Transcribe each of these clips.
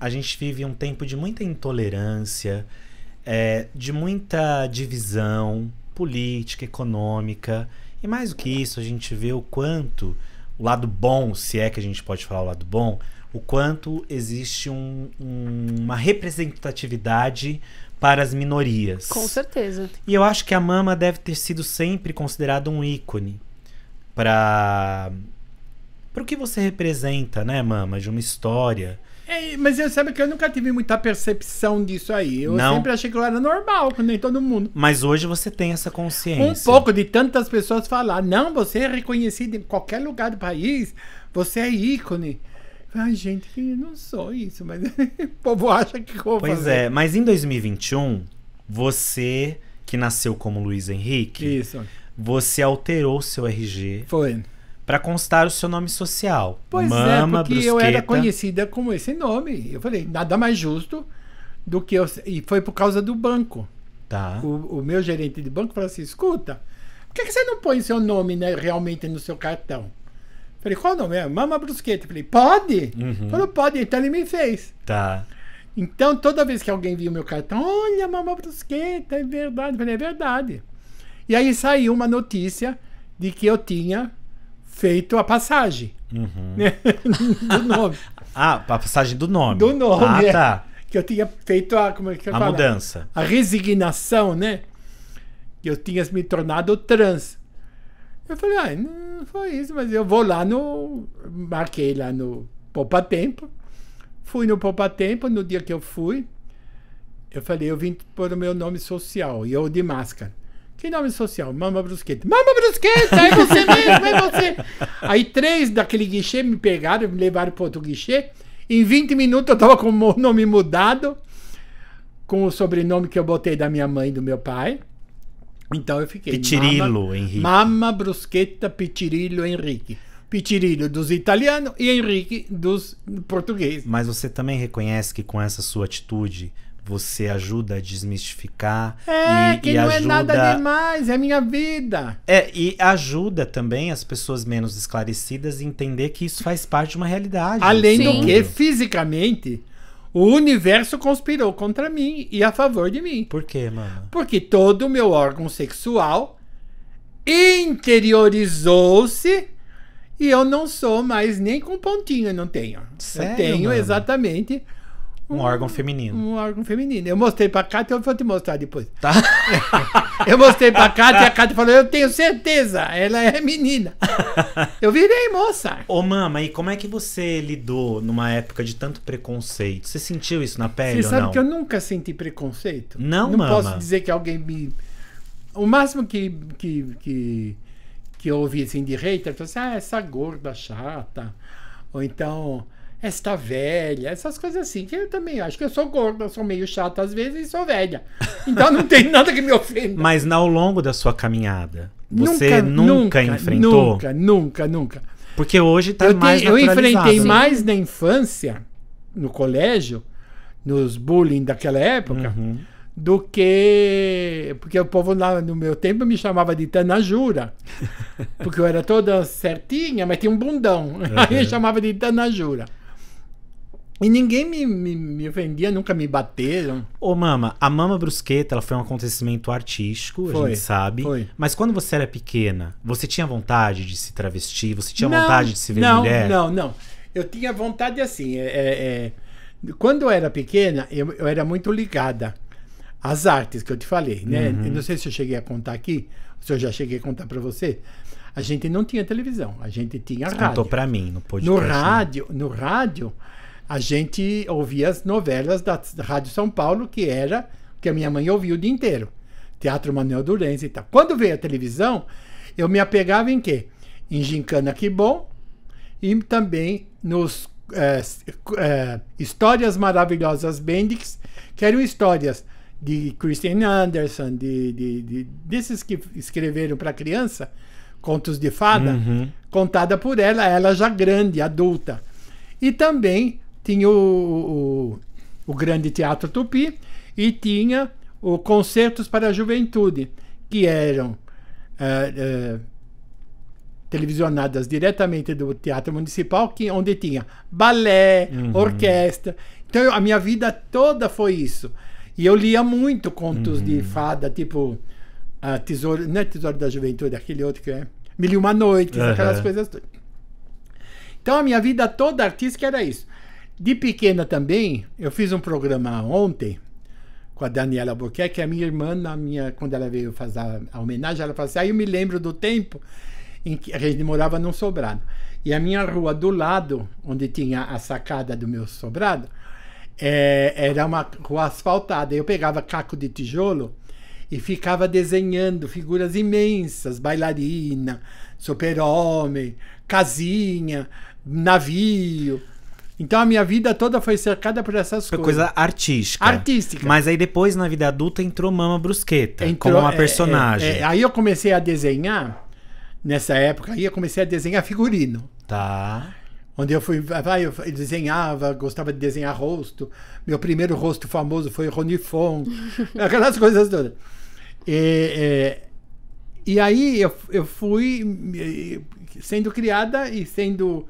a gente vive um tempo de muita intolerância, é, de muita divisão política, econômica. E mais do que isso, a gente vê o quanto o lado bom, se é que a gente pode falar o lado bom, o quanto existe um, um, uma representatividade para as minorias. Com certeza. E eu acho que a Mama deve ter sido sempre considerada um ícone para para o que você representa, né, Mama, de uma história, é, mas eu sabe que eu nunca tive muita percepção disso aí. Eu não. sempre achei que eu era normal, nem todo mundo. Mas hoje você tem essa consciência. Um pouco de tantas pessoas falar, não, você é reconhecido em qualquer lugar do país, você é ícone. Ai, gente, eu não sou isso, mas o povo acha que vou Pois fazer. é, mas em 2021, você que nasceu como Luiz Henrique, isso. você alterou seu RG. Foi para constar o seu nome social. Pois é, Mama, é, porque brusqueta. eu era conhecida como esse nome. Eu falei, nada mais justo do que eu. E foi por causa do banco. Tá. O, o meu gerente de banco falou assim: escuta, por que, que você não põe seu nome né, realmente no seu cartão? Eu falei, qual o nome? É? Mama Brusqueta. Eu falei, pode? Uhum. Falou, pode. Então ele me fez. Tá. Então, toda vez que alguém via o meu cartão, olha, Mama Brusqueta, é verdade. Eu falei, é verdade. E aí saiu uma notícia de que eu tinha feito a passagem. Uhum. Né? do nome. Ah, a passagem do nome. Do nome. Ah, é. tá. Que eu tinha feito a. Como é que eu a mudança. A resignação, né? Que eu tinha me tornado trans. Eu falei, ah, não foi isso, mas eu vou lá no. Marquei lá no Poupa Tempo. Fui no Poupa Tempo, no dia que eu fui. Eu falei, eu vim por o meu nome social, e eu de máscara. Que nome social? Mama Brusqueta. Mama Brusqueta, é você mesmo, é você. Aí três daquele guichê me pegaram, me levaram para outro guichê. Em 20 minutos eu tava com o nome mudado, com o sobrenome que eu botei da minha mãe e do meu pai. Então eu fiquei. Pitirilo Mama, Henrique. Mama Brusqueta Pitirilo Henrique. Pitirilo dos italianos e Henrique dos portugueses. Mas você também reconhece que com essa sua atitude você ajuda a desmistificar. É, e, que e não ajuda... é nada demais, é minha vida. É, e ajuda também as pessoas menos esclarecidas a entender que isso faz parte de uma realidade. Além do que, fisicamente, o universo conspirou contra mim e a favor de mim. Por quê, mano? Porque todo o meu órgão sexual interiorizou-se e eu não sou mais nem com pontinha, não tenho. Sério, eu tenho mano? exatamente um, um órgão feminino. Um órgão feminino. Eu mostrei pra Cátia, eu vou te mostrar depois. Tá. eu mostrei pra Cátia e a Cátia falou: Eu tenho certeza, ela é menina. eu virei moça. Ô, mama, e como é que você lidou numa época de tanto preconceito? Você sentiu isso na pele? Você sabe não? que eu nunca senti preconceito? Não, Não mama. posso dizer que alguém me. O máximo que, que, que, que eu ouvi assim de hater, eu falei assim, ah, essa gorda chata. Ou então, esta velha, essas coisas assim, que eu também acho que eu sou gorda, sou meio chata às vezes e sou velha. Então não tem nada que me ofenda. Mas ao longo da sua caminhada, você nunca, nunca, nunca enfrentou? Nunca, nunca, nunca. Porque hoje tá eu mais Eu enfrentei né? mais na infância, no colégio, nos bullying daquela época, uhum. do que... Porque o povo lá no meu tempo me chamava de Tanajura. porque eu era toda certinha, mas tinha um bundão. Uhum. Aí eu uhum. chamava de Tanajura. E ninguém me, me, me, ofendia, nunca me bateram. Ô, Mama, a Mama Brusqueta ela foi um acontecimento artístico, foi, a gente sabe. Foi. Mas quando você era pequena, você tinha vontade de se travestir? Você tinha não, vontade de se ver não, mulher? Não, não, não. Eu tinha vontade assim. É, é, é, quando eu era pequena, eu, eu, era muito ligada às artes que eu te falei, né? Uhum. não sei se eu cheguei a contar aqui, se eu já cheguei a contar para você. A gente não tinha televisão, a gente tinha você rádio. Contou para mim, não podcast. Né? No rádio, né? no rádio a gente ouvia as novelas da Rádio São Paulo, que era que a minha mãe ouvia o dia inteiro. Teatro Manuel Durães e tal. Quando veio a televisão, eu me apegava em quê? Em Gincana Que Bom e também nos é, é, Histórias Maravilhosas Bendix, que eram histórias de Christian Anderson, de, de, de desses que escreveram para criança, contos de fada, uhum. contada por ela, ela já grande, adulta. E também tinha o, o, o Grande Teatro Tupi e tinha o Concertos para a Juventude, que eram eh, eh, televisionadas diretamente do Teatro Municipal, que, onde tinha balé, uhum. orquestra. Então eu, a minha vida toda foi isso. E eu lia muito contos uhum. de fada, tipo a Tesouro, não é Tesouro da Juventude, aquele outro que é Mil e Uma Noites, uhum. aquelas coisas todas. Então a minha vida toda artística era isso. De pequena também, eu fiz um programa ontem com a Daniela Albuquerque, é a minha irmã, na minha, quando ela veio fazer a homenagem, ela falou assim: aí ah, eu me lembro do tempo em que a gente morava num sobrado. E a minha rua do lado, onde tinha a sacada do meu sobrado, é, era uma rua asfaltada. Eu pegava caco de tijolo e ficava desenhando figuras imensas, bailarina, super-homem, casinha, navio. Então a minha vida toda foi cercada por essas foi coisas. coisa artística. Artística. Mas aí depois, na vida adulta, entrou Mama Brusqueta entrou, como uma é, personagem. É, é, aí eu comecei a desenhar, nessa época, aí eu comecei a desenhar figurino. Tá. Onde eu fui, vai, eu desenhava, gostava de desenhar rosto. Meu primeiro rosto famoso foi Ronifon, aquelas coisas todas. E, é, e aí eu, eu fui sendo criada e sendo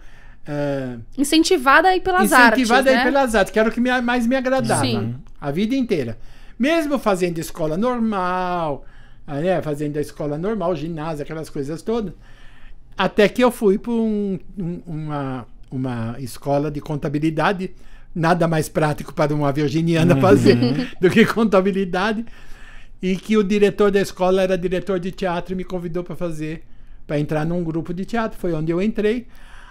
é. incentivada aí pelas incentivada artes. Incentivada aí né? pelas artes, que era o que mais me agradava. Sim. A vida inteira. Mesmo fazendo escola normal, ah, né? fazendo a escola normal, ginásio, aquelas coisas todas. Até que eu fui para um, um, uma, uma escola de contabilidade. Nada mais prático para uma virginiana uhum. fazer do que contabilidade. E que o diretor da escola era diretor de teatro e me convidou para fazer, para entrar num grupo de teatro. Foi onde eu entrei.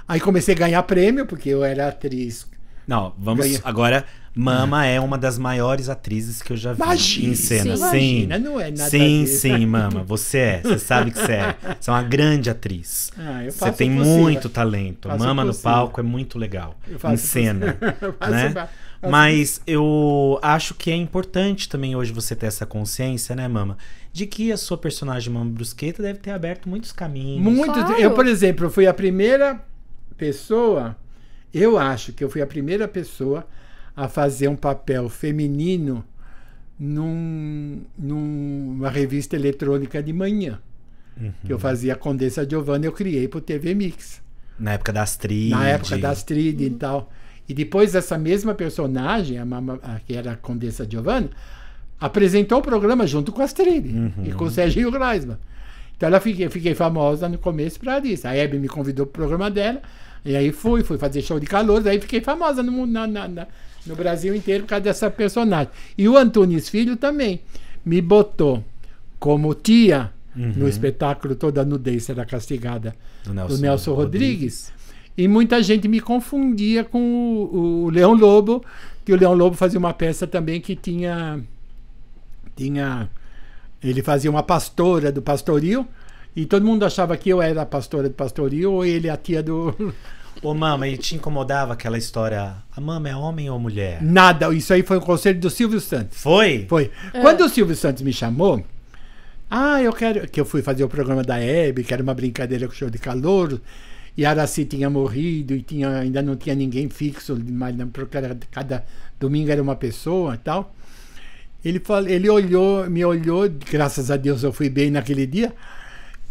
Aí comecei a ganhar prêmio, porque eu era atriz. Não, vamos. Agora, Mama é uma das maiores atrizes que eu já vi imagina, em cena. Sim, imagina, não é nada Sim, sim, Mama. Você é. Você sabe que você é. Você é uma grande atriz. Ah, você tem muito talento. Faço Mama no palco é muito legal. Em cena. Né? Faço, mas eu acho que é importante também hoje você ter essa consciência, né, Mama? De que a sua personagem Mama Brusqueta deve ter aberto muitos caminhos. Muito. Claro. Eu, por exemplo, fui a primeira pessoa, eu acho que eu fui a primeira pessoa a fazer um papel feminino num, numa revista eletrônica de manhã. Uhum. Que eu uhum. fazia Condessa Giovanna, eu criei para o TV Mix. Na época das Astrid. Na época da Astrid uhum. e tal. E depois essa mesma personagem, a mama, a, que era a Condessa Giovanna, apresentou o programa junto com a Astrid uhum. e com o Serginho Gleisman. Então ela fiquei, fiquei famosa no começo para isso. A Hebe me convidou pro programa dela, e aí fui, fui fazer show de calor, aí fiquei famosa no, na, na, no Brasil inteiro por causa dessa personagem. E o Antunes Filho também me botou como tia uhum. no espetáculo Toda Nudez Será Castigada do Nelson, do Nelson Rodrigues. Rodrigues. E muita gente me confundia com o, o Leão Lobo, que o Leão Lobo fazia uma peça também que tinha tinha ele fazia uma pastora do pastoril e todo mundo achava que eu era a pastora do pastoril ou ele a tia do. Ô, mama, e te incomodava aquela história? A mama é homem ou mulher? Nada, isso aí foi um conselho do Silvio Santos. Foi? Foi. É. Quando o Silvio Santos me chamou, ah, eu quero. Que eu fui fazer o programa da Hebe, que era uma brincadeira com show de calor. E Araci tinha morrido e tinha, ainda não tinha ninguém fixo, mas cada domingo era uma pessoa e tal. Ele, falou, ele olhou, me olhou, graças a Deus eu fui bem naquele dia.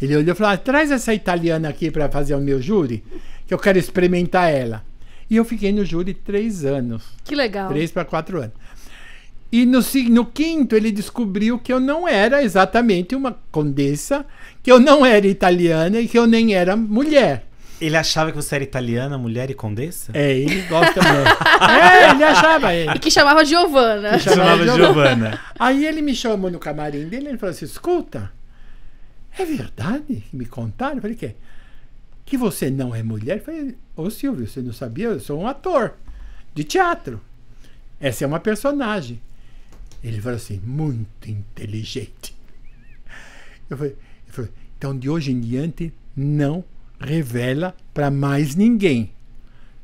Ele olhou e falou: ah, traz essa italiana aqui para fazer o meu júri, que eu quero experimentar ela. E eu fiquei no júri três anos. Que legal. Três para quatro anos. E no, no, quinto, ele descobriu que eu não era exatamente uma condessa, que eu não era italiana e que eu nem era mulher. Ele achava que você era italiana, mulher e condessa? É, ele gosta muito. é, ele achava. Ele. E que chamava Giovana. Que chamava, Giovana. Aí ele me chamou no camarim dele ele falou assim: escuta, é verdade que me contaram? Eu falei: que? Que você não é mulher? Eu falei: Ô Silvio, você não sabia? Eu sou um ator de teatro. Essa é uma personagem. Ele falou assim: muito inteligente. Eu falei, então de hoje em diante, não revela para mais ninguém.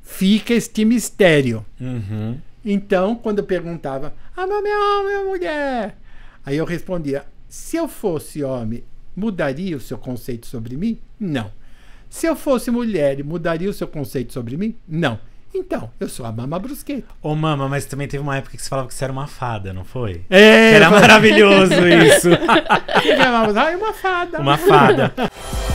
Fica este mistério. Uhum. Então, quando eu perguntava, ah, mas meu homem ou mulher? Aí eu respondia, se eu fosse homem, mudaria o seu conceito sobre mim? Não. Se eu fosse mulher, mudaria o seu conceito sobre mim? Não. Então, eu sou a Mama Brusqueta. Ô, oh, Mama, mas também teve uma época que você falava que você era uma fada, não foi? É! era maravilhoso isso! Ai, é uma fada! Uma fada!